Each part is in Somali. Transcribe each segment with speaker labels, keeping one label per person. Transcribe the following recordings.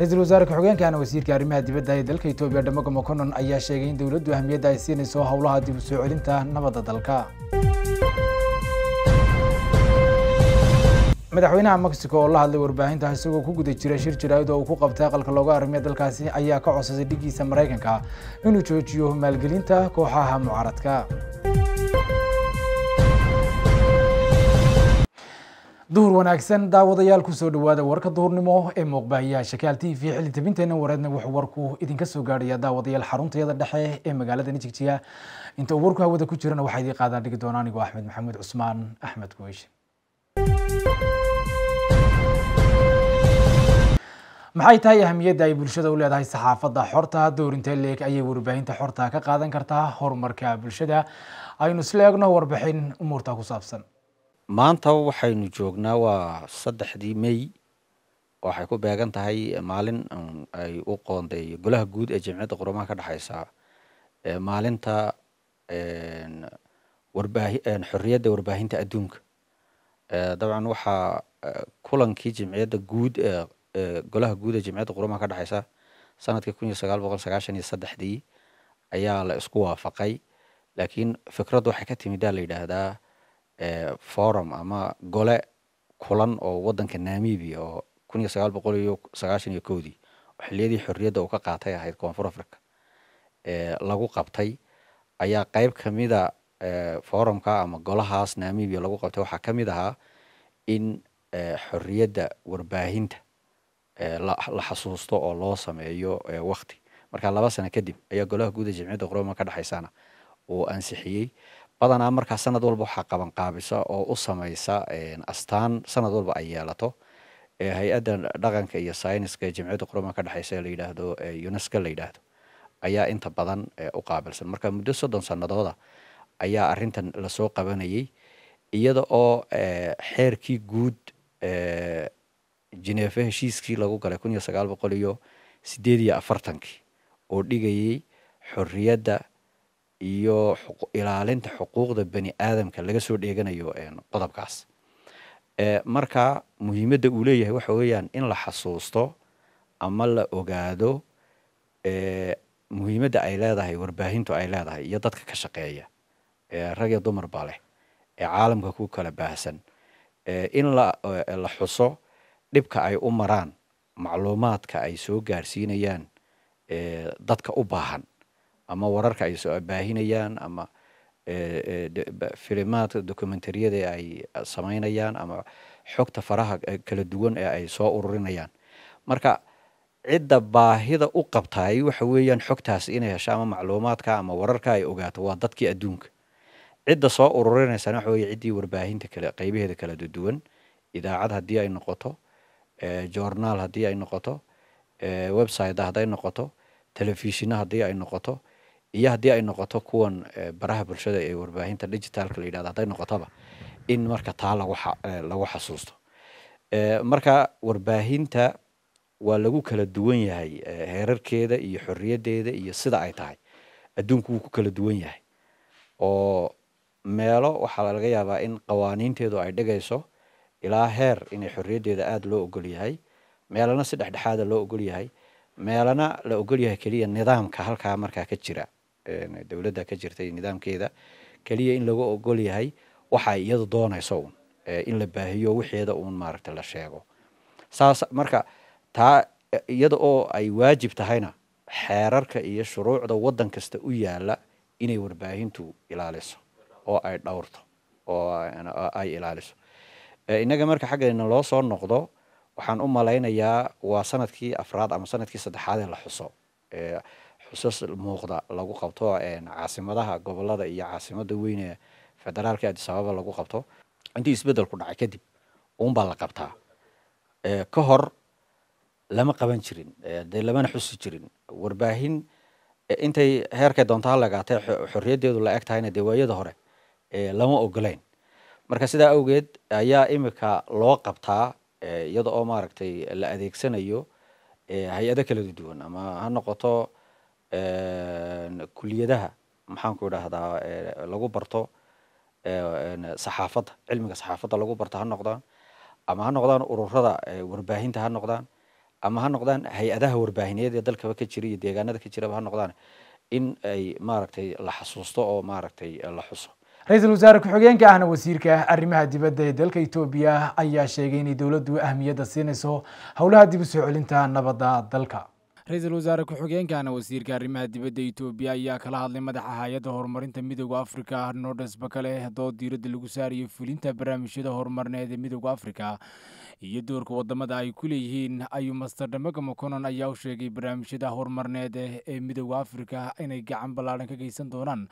Speaker 1: ra-iisul wasaare ku-xigeenka ana wasiirka arrimaha dibadda ee dalka etoobiya dhamaga mokonon ayaa sheegay in dowladdu ahmiyadda ay siinayso howlaha dib u soo celinta nabadda dalka madaxweynaha mexico oo la hadlay warbaahinta isagoo ku guda jira shir jaraa'id oo uu ku qabtay aqalka looga arrimiya dalkaasi ayaa ka codsasay dhigiisa maraykanka inuu joojiyo maalgelinta kooxaha mucaaradka duhur wanaagsan daawadayaal kusoo dhawaada warka duhurnimo ee muuqbahiya shakaal t v xili tabinteena wareedna wuxuu warku idinka soo gaadhaya daawadayaal xarunteeda dhexe ee magaalada nijigjiga inta uu warku hawada ku jirana waxaa idii qaadaan dhigi doona anigoo axmed maxamuud cusmaan axmed guweysh maxay tahay ahamiyadda ay bulshada u leedahay saxaafadda xorta dowrinta leeg ayay warbaahinta xorta ka qaadan kartaa horumarka bulshada aynu isla eegno warbixin umuurta ku saabsan
Speaker 2: maanta waxaynu joognaa waa saddexdii may waxay ku beegan tahay maalin um, ay u qoonday golaha guud ee jamciyadda qurumaha ka dhexeysa maalinta warbaahi warbaahinta adduunka dabcan waxaa kulankii jamciyadda guud ee golaha guud ee jamciyadda qurumaha ka dhexeysa sanadkii kun iyo sagaal boqol sagaashan iyo saddexdii ayaa la isku waafaqay laakiin fikraddu waxay ka timidaa aa la yidhaahdaa forum ama gole kulan oo wadanka namibia oo xiliyadii xorriyadda uu ka qaatay ahayd koonfur africa lagu qabtay ayaa qeyb kamida ah, forumka ama golahaas namibia lagu qabtay waxaa kamid ahaa in xorriyadda warbaahinta la xasuusto oo loo sameeyo wakti marka laba sano kadib ayaa golaha guud ee jamciyadda qurba ka dhexaysana uu ansixiyey badanaa markaa sanad walba waxaa qaban qaabisa oo u samaysa astaan sanad walba ay yeelato ee hay-adda dhaqanka iyo syniska ee jamciyadda qurama ka dhexeysa ee layidhaahdo unesco la yidhaahdo ayaa inta badan u qaabilsan marka muddo soddon sanadooda ayaa arrintan lasoo qabanayay iyada oo xeerkii guud jineefe heshiiskii lagu galay kun iyo sagaal boqol iyo sideed iyo afartankii oo dhigayay xorriyadda iyo ilaalinta xuquuqda bani aadamka laga soo dheeganayo qodobkaas marka muhiimadda uu leeyahay waxa weeyaan in la xasuusto ama la ogaado muhiimadda ay leedahay warbaahintu ay leedahay iyo dadka ka shaqeeya rag iyo dumarba leh ee caalamka ku kala baahsan in la xuso dhibka ay u maraan macluumaadka ay soo gaarsiinayaan dadka u baahan ama wararka ay soo abaahinayaan ama eh, eh, filimaadka documentariyada ay samaynayaan ama xogta faraha kala duwan ee ay soo ururinayaan marka cidda baahida u qabtaay waxa weeyaan xogtaas inay hesho ama macluumaadka ama wararka ay ogaato waa dadkii adduunka cidda soo ururinaysana waxa weye ciddii warbaahinta kale qaybaheeda kala duwan idaacad haddii ay noqoto eh, joornaal haddii ay noqoto website haday noqoto telefishina haddii ay noqoto iyo haddii ay noqoto kuwan eh, baraha bulshada ee warbaahinta digitaalka la yidhahdo hadday noqotoba in marka taa lagu eh, xasuusto eh, marka warbaahinta waa lagu kala duwan yahay heerarkeeda iyo xorriyaddeeda iyo sida ay tahay adduunku wuu ku kala duwan yahay oo meelo waxaa laga yaabaa in qawaaniinteedu ay dhigayso ilaa heer inay xoriyadeeda aada loo ogol yahay meelana si dhexdhexaada ah loo ogol yahay meelana la ogol yahay keliya nidaamka halkaa markaa ka jira dowladda ka jirtay nidaamkeeda keliya in lagu ogolyahay yahay waxa iyadu doonayso un in la baahiyo wixeeda uun maaragta la sheego saas marka taa iyada oo ay waajib tahayna xeerarka iyo shuruucda waddan kasta u yaala inay warbaahintu ilaaliso oo ay dhowrto oo ay ilaaliso innaga marka xaggeena loo soo noqdo waxaan u malaynayaa waa sanadkii afraad ama sanadkii saddexaad ee la xuso xusas muuqda lagu qabto caasimadaha gobolada iyo caasimada weyne federaalka adisababa lagu qabto intii isbedelku dhacay kadib uunbaa la qabtaa ka hor lama qaban jirin dee lamana xusi jirin warbaahin intay heerkay doontaa lagaatay xorriyaddeedu la eg tahayna dee waayada hore lama ogoleyn marka sidaa awgeed ayaa imika loo qabtaa iyada oo maaragtay la adeegsanayo hay-ado kala duwan ama ha noqoto kuliyadaha maxaanku idhaahdaa lagu barto saxaafadda cilmiga saxaafadda lagu barto ha noqdaan ama ha noqdaan ururada warbaahinta ha noqdaan ama ha noqdaan hay-adaha warbaahineed ee dalkaba ka jira iyo deegaanada ka jiraba ha noqdaan in ay maaragtay la xasuusto oo maaragtay la xuso
Speaker 1: ra-iisul wasaare ku-xigeenka ahna wasiirka arrimaha dibadda ee dalka etoobiya ayaa sheegay inay dowladdu ahmiyadda siinayso howlaha dib u soo celinta nabadda dalka ra-iisul wasaare ku-xigeenkana wasiirka arrimaha dibadda itoobiya ayaa kala hadlay madaxa hay-adda horumarinta midooda afrika nodes bakale dood diiradda lagu saarayo fulinta barnaamijyada horumarneed ee midooda afrika iyo doorka waddamada ay ku leeyihiin ayuu master dhamaga mokonon ayaa u sheegay barnaamijyada horumarneed ee midowda afrika inay gacan ballaadhan ka geysan doonaan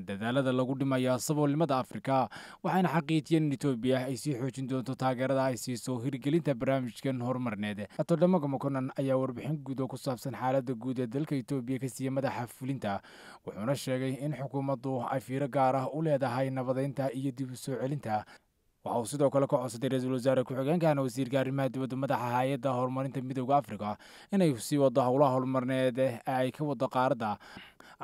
Speaker 1: dadaalada lagu dhimayo saboolnimada afrika waxayna xaqiijiyeen in etoobiya ay sii xoojin doonto taageerada ay siiso hirgelinta barnaamijkan horumarneed ato dhamaga mokonon ayaa warbixin guud oo ku saabsan xaaladda guud ee dalka etoobiya ka siiya madaxa fulinta wuxuuna sheegay in xukuumaddu ay fiiro gaar ah u leedahay nabadaynta iyo dib u soo celinta waxa uu sidoo kale ka codsaday ra-iisul wasaare ku-xigeenkana wasiirka arrimaha dibadda madaxa hay-adda horumarinta midooda africa inay sii wado howlaha horumarneed ay ka wado qaaradda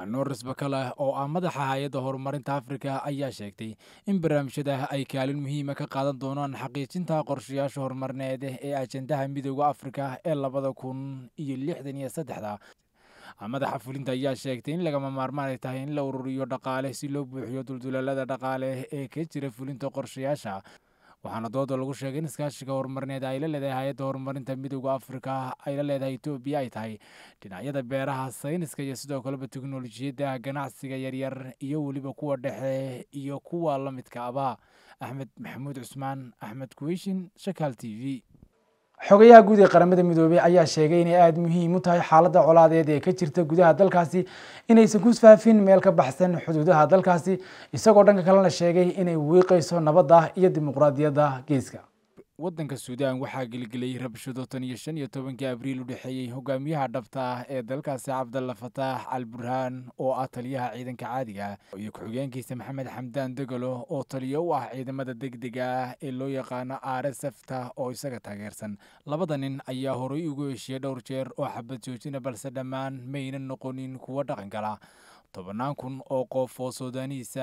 Speaker 1: anuur risbakaleh oo ah madaxa hay-adda horumarinta afrika ayaa sheegtay in barnaamijyada ay kaalin muhiima ka qaadan doonaan xaqiijinta qorshayaasha horumarneed ee ajendaha midowda afrika ee labada kun iyo lixdan iyo saddexda madaxa fulinta ayaa sheegtay in lagama maarmaan ay tahay in la ururiyo dhaqaale si loo buuxiyo duldulalada dhaqaale ee ka jira fulinta qorshayaasha waxaana dooda lagu sheegay in iskaashiga horumarineed ay la leedahay hay-adda horumarinta midooda afrika ay la leedahay etoobiya ay tahay dhinacyada beeraha sayniska iyo sidoo kaleba tiknolojiyadda ganacsiga yaryar iyo weliba kuwa dhexe iyo kuwa la midka aba axmed maxamuud cusmaan axmed kuweyshin shakaal t v xogayaha guud ee qaramada midoobey ayaa sheegay inay aada muhiim u tahay xaaladda colaadeed ee ka jirta gudaha dalkaasi inaysan ku faafin meel ka baxsan xuduudaha dalkaasi isagoo dhanka kalena sheegay inay wiiqayso nabadda iyo dimuqraadiyadda geeska waddanka suudaan waxaa gelgelay rabshado tan iyo shan iyo tobankii abriil u dhexeeyey hogaamiyaha dhabta ah ee dalkaasi cabdalla fataax al burhaan oo ah taliyaha ciidanka caadiga ah, iyo ku-xigeenkiisa maxamed xamdaan degalo oo taliyo u ah ciidamada degdega ah ee loo yaqaano aresafta oo isaga taageersan labada nin ayaa horay ugu heshiiyey dhowr jeer oo xabad joojina balse dhammaan mayna noqonin kuwo dhaqan gala tobannaan kun oo qof oo suudaaniis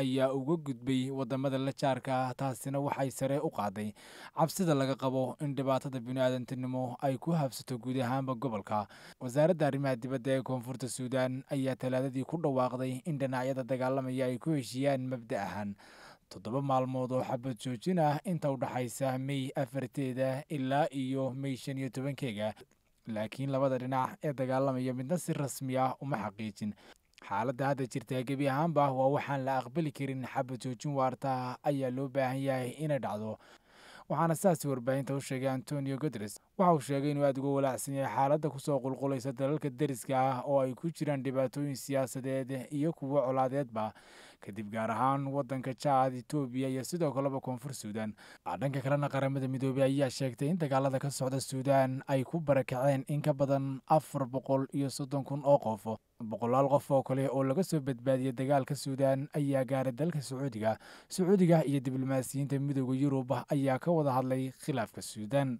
Speaker 1: ayaa uga gudbay waddamada la jaarka taasina waxay sare u qaaday cabsida laga qabo in dhibaatada biniaadantinimo ay ku habsato guud ahaanba gobolka wasaaradda arrimaha dibadda ee koonfurta suudaan ayaa talaadadii ku dhawaaqday in dhinacyada dagaalamaya ay ku heshiiyaan mabda ahaan toddoba maalmood oo xabad joojin ah inta u dhaxaysa mey afarteeda ilaa iyo mey shan iyo tobankeega laakiin labada dhinac ee dagaalamaya midna si rasmi ah uma xaqiijin xaaladda hadda jirta gebi ahaanba waa waxaan la aqbali karin xabad joojin waarta ayaa loo baahan yahay inay dhacdo waxaana saas warbaahinta u sheegay antonio guteres waxa uu sheegay inuu aada uga walaacsan yahay xaaladda kusoo qulqulaysa dalalka deriska ah oo ay ku jiraan dhibaatooyin siyaasadeed iyo kuwo colaadeedba kadib gaar ahaan waddanka jaad etoobiya iyo sidoo kaleba koonfur suudan dhanka kalena qaramada midoobey ayaa sheegtay in dagaalada ka socda suudan ay ku barakaceen in ka badan afar boqol iyo soddon kun oo qof boqolaal qof oo kale oo laga soo badbaadiyey dagaalka suudan ayaa gaaray dalka sacuudiga sacuudiga iyo diblomaasiyiinta midooda yurub ayaa ka wada hadlay khilaafka suudan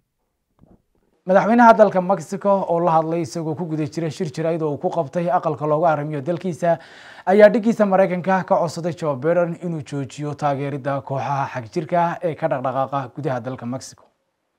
Speaker 1: madaxweynaha dalka mexico oo la hadlay isagoo ku guda jira shir jir iyadoo uu ku qabtay aqalka loogu arrimiyo dalkiisa ayaa dhiggiisa maraykanka ka codsaday joe biden inuu joojiyo taageerida kooxaha xagjirka ee ka dhaqdhaqaaqa gudaha dalka mexico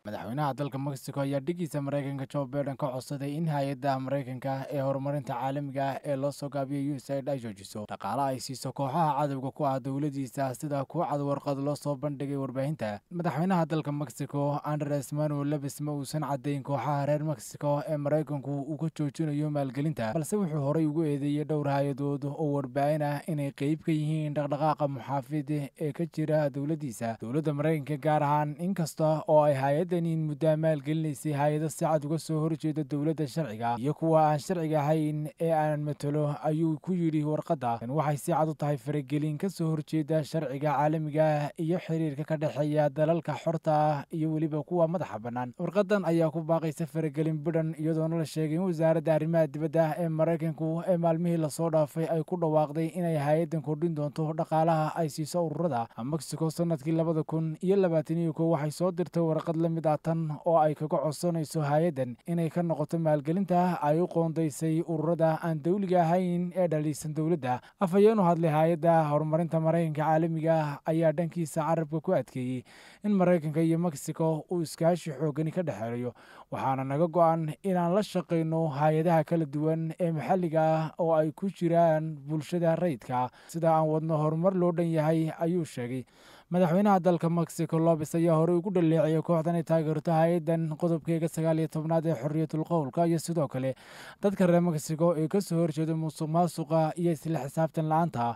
Speaker 1: madaxweynaha dalka mexico ayaa dhigiisa maraykanka jo baiden ka codsaday in hay-adda maraykanka ee horumarinta caalamiga ah ee loo soo gaabiya usaid ay joojiso dhaqaale ay siiso kooxaha cadowga ku ah dowladiisa sida kuwa cad warqad loo soo bandhigay warbaahinta madaxweynaha dalka mexico andres manuel lebis ma uusan caddayn kooxaha reer mexico ee maraykanku uu ka joojinayo maalgelinta balse wuxuu horay ugu eedeeyey dhowr hay-adood oo warbaahin ah inay qeyb ka yihiin dhaqdhaqaaqa muxaafid ee ka jira dowladiisa dowladda maraykanka gaar ahaan inkasta oo ay hay xaaladdan in muddaamaal gelinaysay hay-ado saacad uga soo horjeeda dowladda sharciga iyo kuwa aan sharciga ahayn ee aan matalo ayuu ku yidhi warqadda tan waxay si cad u tahay faragelin ka soo horjeeda sharciga caalamigaah iyo xiriirka ka dhexeeya dalalka xorta ah iyo weliba kuwa madaxa bannaan warqaddan ayaa ku baaqaysa faragelin bidhan iyadoona la sheegay in wasaaradda arrimaha dibadda ee maraykanku ee maalmihii lasoo dhaafay ay ku dhawaaqday inay hay-addan kordhin doonto dhaqaalaha ay siiso ururada mexico sanadkii labada kun iyo labaatan iyo kow waxay soo dirtay warqad lamid mid oo ay kaga codsanayso hay-addan inay ka noqoto maalgelinta ay u qoondaysay ururada aan dowliga ahayn ee dhaliisan dowladda afhayeenu hadlay hay-adda horumarinta maraykanka caalamiga ah ayaa dhankiisa carabka ku adkeeyey in maraykanka iyo mexico uu iskaashi xoogani ka dhexeeyo waxaana naga go-an inaan la shaqayno hay-adaha kala duwan ee maxalliga ah oo ay ku jiraan bulshada rayidka sida aan wadno horumar loo dhan yahay ayuu sheegay madaxweynaha dalka mexico lobes ayaa horey ugu dhaleeciyay kooxdan ay taageerto hay-adan qodobkeega sagaal iyo tobnaad ee xorriyatul qowlka iyo sidoo kale dadka reer mexico ee kasoo horjeeda musuq maasuqa iyo isla xisaabtan la-aanta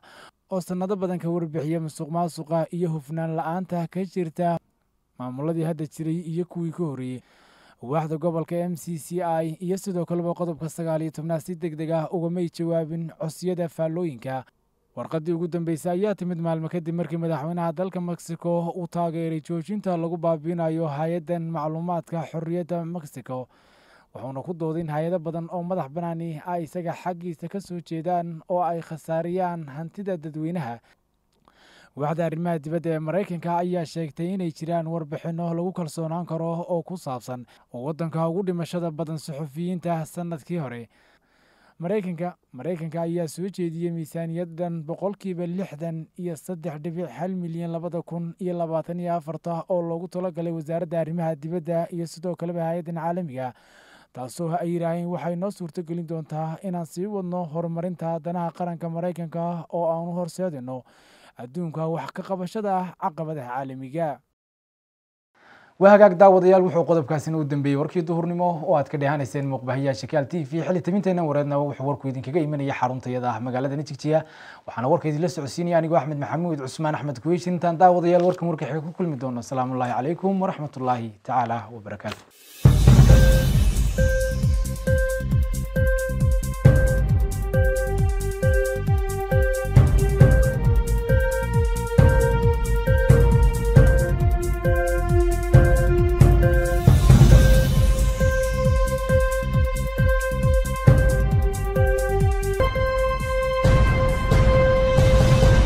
Speaker 1: oo sannado badan ka warbixiya musuq maasuqa iyo hufnaan la-aanta ka jirta maamuladii hadda jiray iyo kuwii ka horreeyey waaxda gobolka m c c i iyo sidoo kaleba qodobka sagaal iyo tobnaad si deg deg ah ugamay jawaabin codsiyada faallooyinka warqaddii ugu dambeysay ayaa timid maalmo kadib markii madaxweynaha dalka mexico uu taageeray joojinta lagu baabiinayo hay-addan macluumaadka xorriyadda mexico wuxuuna ku doodin hay-ado badan oo madax banaani ay isaga xaggiisa ka soo jeedaan oo ay khasaariyaan hantida dadweynaha waaxda arrimaha dibadda ee maraykanka ayaa sheegtay inay jiraan warbixinno lagu kalsoonaan karo oo ku saabsan oo waddanka ugu dhimashada badan saxufiyiinta sannadkii hore maraykanka maraykanka ayaa soo jeediyey miisaaniyaddan boqolkiiba lixdan iyo saddex dhibic hal milyan labada kun iyo labaatan iyo afarta oo loogu talogalay wasaaradda arrimaha dibadda iyo sidoo kaleba hay-addan caalamiga taasoo ay yidhaaheen waxay noo suurtogelin doontaa inaan sii wadno horumarinta danaha qaranka maraykanka oo aanu horseedino adduunka wax ka qabashada ah caqabadaha caalamiga waa hagaag daawadayaal wuxuu qodobkaasina u dambeeyey warkii duhurnimo oo aad ka dheehanayseen muuqbahayaasha shakaal t v xili tabinteenan wareedna wuxuu warku idinkaga imanaya xaruntayada ah magaalada nijigjiya waxaana warka idinla socodsiinaya anigoo axmed maxamuud cusmaan axmed kuweysh intaan daawadayaal warkan warka xiga ku kulmi doono asalaamu llahi calaykum waraxmatullaahi tacaala wabarakaatu